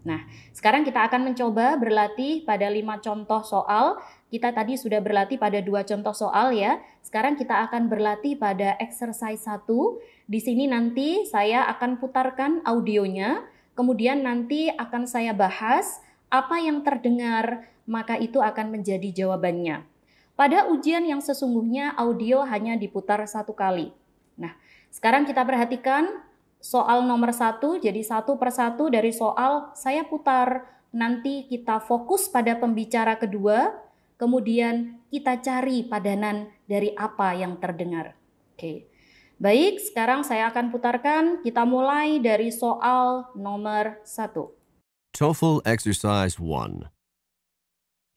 Nah, sekarang kita akan mencoba berlatih pada lima contoh soal. Kita tadi sudah berlatih pada dua contoh soal ya. Sekarang kita akan berlatih pada exercise 1. Di sini nanti saya akan putarkan audionya, kemudian nanti akan saya bahas apa yang terdengar, maka itu akan menjadi jawabannya. Pada ujian yang sesungguhnya audio hanya diputar satu kali. Nah, sekarang kita perhatikan soal nomor satu, jadi satu persatu dari soal saya putar. Nanti kita fokus pada pembicara kedua, kemudian kita cari padanan dari apa yang terdengar. Oke, baik. Sekarang saya akan putarkan. Kita mulai dari soal nomor satu. TOEFL Exercise One.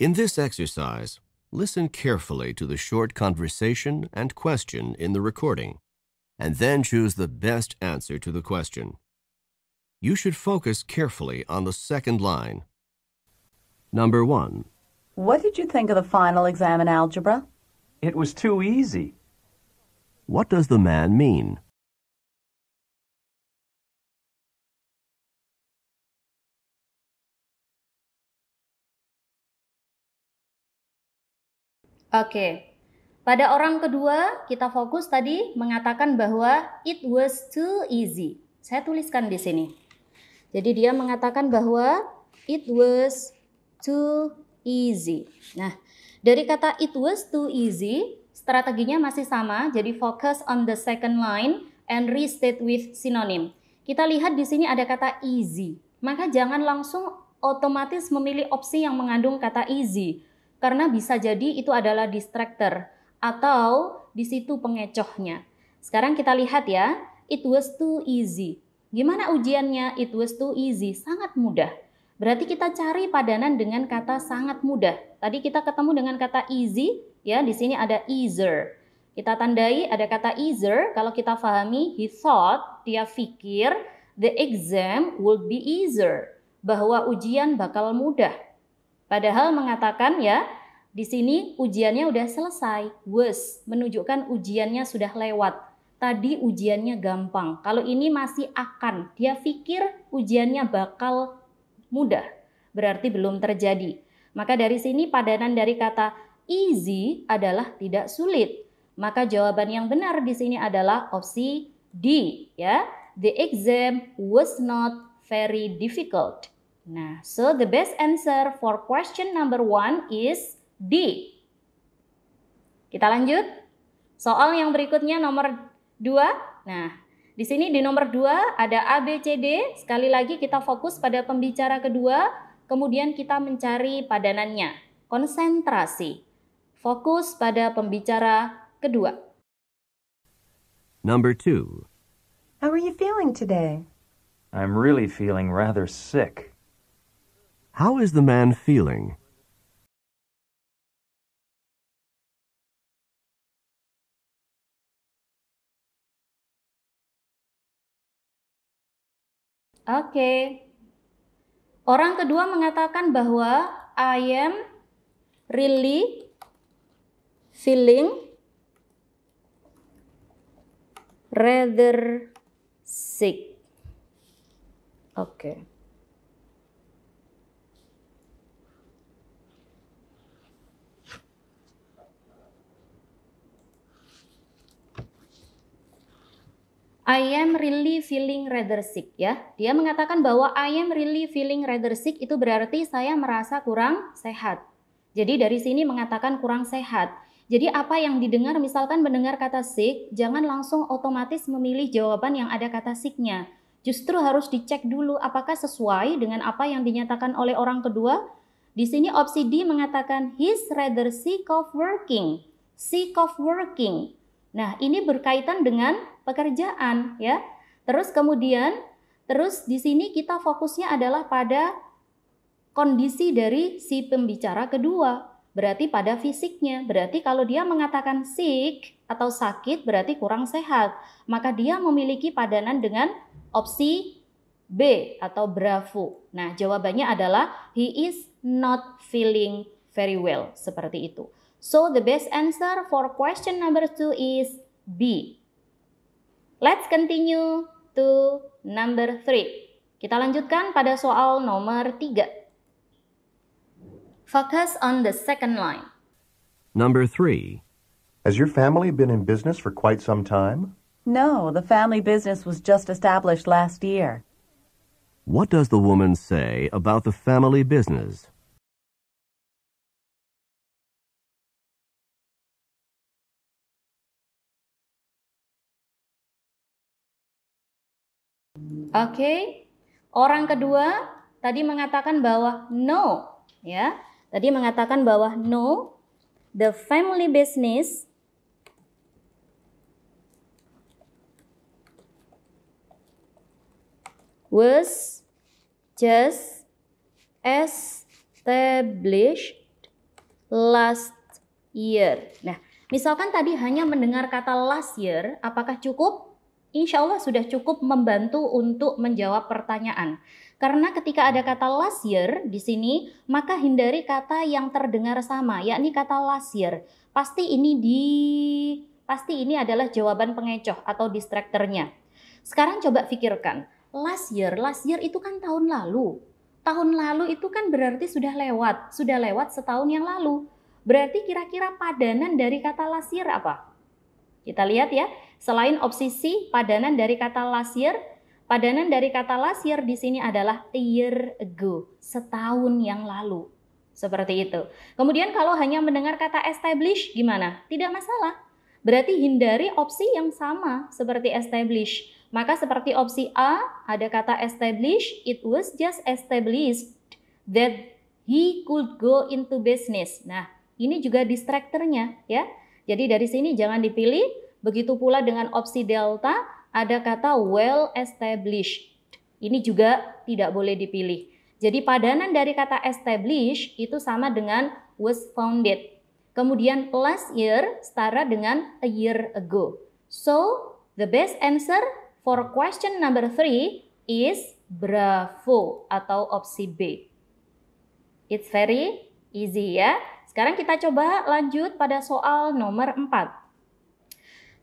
In this exercise, listen carefully to the short conversation and question in the recording. and then choose the best answer to the question. You should focus carefully on the second line. Number 1. What did you think of the final exam in algebra? It was too easy. What does the man mean? Okay, Pada orang kedua, kita fokus tadi mengatakan bahwa it was too easy. Saya tuliskan di sini. Jadi dia mengatakan bahwa it was too easy. Nah, dari kata it was too easy, strateginya masih sama, jadi focus on the second line and restate with synonym. Kita lihat di sini ada kata easy. Maka jangan langsung otomatis memilih opsi yang mengandung kata easy karena bisa jadi itu adalah distractor atau di situ pengecohnya. Sekarang kita lihat ya, it was too easy. Gimana ujiannya? It was too easy, sangat mudah. Berarti kita cari padanan dengan kata sangat mudah. Tadi kita ketemu dengan kata easy, ya di sini ada easier. Kita tandai ada kata easier, kalau kita fahami, he thought, dia pikir the exam would be easier, bahwa ujian bakal mudah. Padahal mengatakan ya, di sini ujiannya udah selesai, was menunjukkan ujiannya sudah lewat. Tadi ujiannya gampang. Kalau ini masih akan, dia pikir ujiannya bakal mudah. Berarti belum terjadi. Maka dari sini padanan dari kata easy adalah tidak sulit. Maka jawaban yang benar di sini adalah opsi D, ya. The exam was not very difficult. Nah, so the best answer for question number one is D. Kita lanjut. Soal yang berikutnya nomor 2. Nah, di sini di nomor 2 ada A, B, C, D. Sekali lagi kita fokus pada pembicara kedua, kemudian kita mencari padanannya. Konsentrasi. Fokus pada pembicara kedua. Number 2. How are you feeling today? I'm really feeling rather sick. How is the man feeling? Oke. Orang kedua mengatakan bahwa I am really feeling rather sick. Oke. Okay. I am really feeling rather sick ya. Dia mengatakan bahwa I am really feeling rather sick itu berarti saya merasa kurang sehat. Jadi dari sini mengatakan kurang sehat. Jadi apa yang didengar misalkan mendengar kata sick, jangan langsung otomatis memilih jawaban yang ada kata sicknya. Justru harus dicek dulu apakah sesuai dengan apa yang dinyatakan oleh orang kedua. Di sini opsi D mengatakan he's rather sick of working. Sick of working. Nah, ini berkaitan dengan pekerjaan ya. Terus kemudian terus di sini kita fokusnya adalah pada kondisi dari si pembicara kedua. Berarti pada fisiknya. Berarti kalau dia mengatakan sick atau sakit berarti kurang sehat, maka dia memiliki padanan dengan opsi B atau bravo. Nah, jawabannya adalah he is not feeling very well seperti itu. So the best answer for question number two is B. Let's continue to number 3. Kita lanjutkan pada soal nomor 3. Focus on the second line. Number 3. Has your family been in business for quite some time? No, the family business was just established last year. What does the woman say about the family business? Oke. Okay. Orang kedua tadi mengatakan bahwa no, ya. Tadi mengatakan bahwa no the family business was just established last year. Nah, misalkan tadi hanya mendengar kata last year, apakah cukup? insya Allah sudah cukup membantu untuk menjawab pertanyaan. Karena ketika ada kata last year di sini, maka hindari kata yang terdengar sama, yakni kata last year. Pasti ini di pasti ini adalah jawaban pengecoh atau distraktornya. Sekarang coba pikirkan, last year, last year itu kan tahun lalu. Tahun lalu itu kan berarti sudah lewat, sudah lewat setahun yang lalu. Berarti kira-kira padanan dari kata last year apa? Kita lihat ya, Selain opsi C, padanan dari kata last year, padanan dari kata last year di sini adalah a year ago, setahun yang lalu. Seperti itu. Kemudian kalau hanya mendengar kata establish gimana? Tidak masalah. Berarti hindari opsi yang sama seperti establish. Maka seperti opsi A ada kata establish, it was just established that he could go into business. Nah, ini juga distraktornya ya. Jadi dari sini jangan dipilih Begitu pula dengan opsi delta, ada kata well established. Ini juga tidak boleh dipilih. Jadi padanan dari kata established itu sama dengan was founded. Kemudian last year setara dengan a year ago. So, the best answer for question number three is bravo atau opsi B. It's very easy ya. Sekarang kita coba lanjut pada soal nomor 4.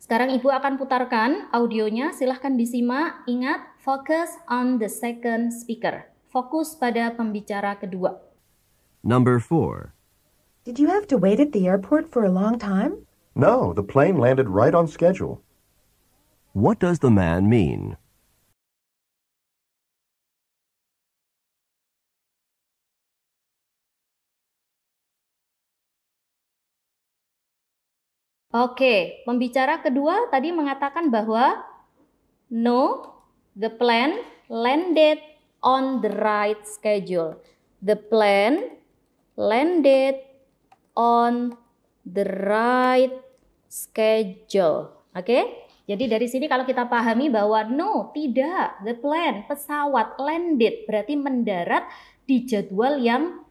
Sekarang Ibu akan putarkan audionya, silahkan disimak. Ingat, focus on the second speaker. Fokus pada pembicara kedua. Number four. Did you have to wait at the airport for a long time? No, the plane landed right on schedule. What does the man mean? Oke, pembicara kedua tadi mengatakan bahwa no, the plan landed on the right schedule. The plan landed on the right schedule. Oke? Jadi dari sini kalau kita pahami bahwa no, tidak, the plan, pesawat landed berarti mendarat di jadwal yang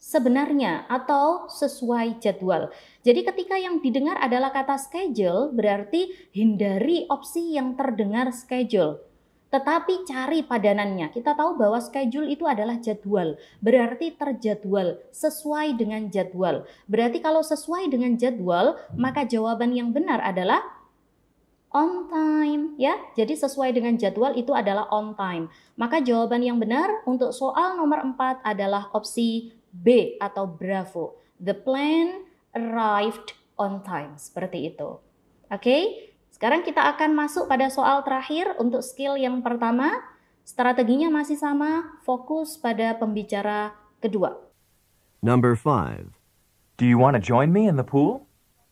sebenarnya atau sesuai jadwal. Jadi ketika yang didengar adalah kata schedule berarti hindari opsi yang terdengar schedule. Tetapi cari padanannya. Kita tahu bahwa schedule itu adalah jadwal, berarti terjadwal, sesuai dengan jadwal. Berarti kalau sesuai dengan jadwal, maka jawaban yang benar adalah on time ya. Jadi sesuai dengan jadwal itu adalah on time. Maka jawaban yang benar untuk soal nomor 4 adalah opsi B atau bravo. The plane arrived on time. Seperti itu. Oke, okay? sekarang kita akan masuk pada soal terakhir untuk skill yang pertama. Strateginya masih sama, fokus pada pembicara kedua. Number five. Do you want to join me in the pool?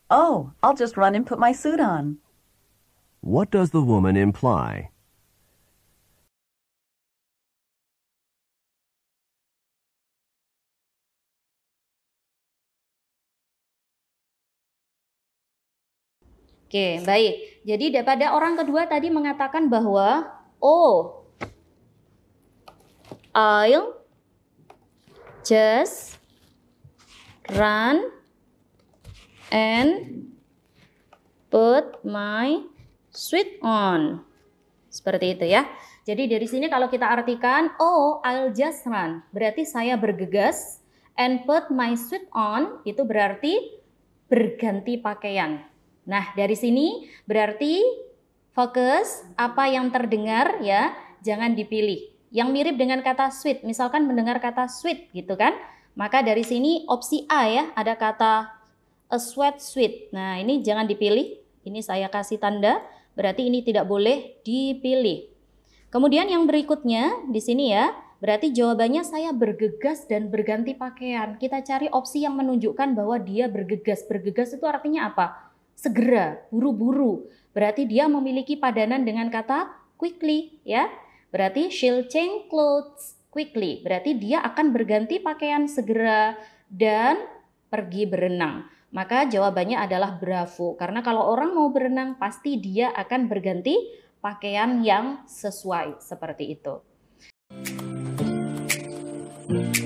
Oh, I'll just run and put my suit on. What does the woman imply? Oke, baik. Jadi daripada orang kedua tadi mengatakan bahwa oh I'll just run and put my suit on. Seperti itu ya. Jadi dari sini kalau kita artikan oh I'll just run berarti saya bergegas and put my suit on itu berarti berganti pakaian Nah, dari sini berarti fokus apa yang terdengar ya, jangan dipilih. Yang mirip dengan kata sweet, misalkan mendengar kata sweet gitu kan. Maka dari sini opsi A ya, ada kata a sweat sweet. Nah, ini jangan dipilih. Ini saya kasih tanda, berarti ini tidak boleh dipilih. Kemudian yang berikutnya di sini ya, berarti jawabannya saya bergegas dan berganti pakaian. Kita cari opsi yang menunjukkan bahwa dia bergegas. Bergegas itu artinya apa? segera, buru-buru. Berarti dia memiliki padanan dengan kata quickly, ya. Berarti she'll change clothes quickly. Berarti dia akan berganti pakaian segera dan pergi berenang. Maka jawabannya adalah bravo. Karena kalau orang mau berenang pasti dia akan berganti pakaian yang sesuai seperti itu. Thank you.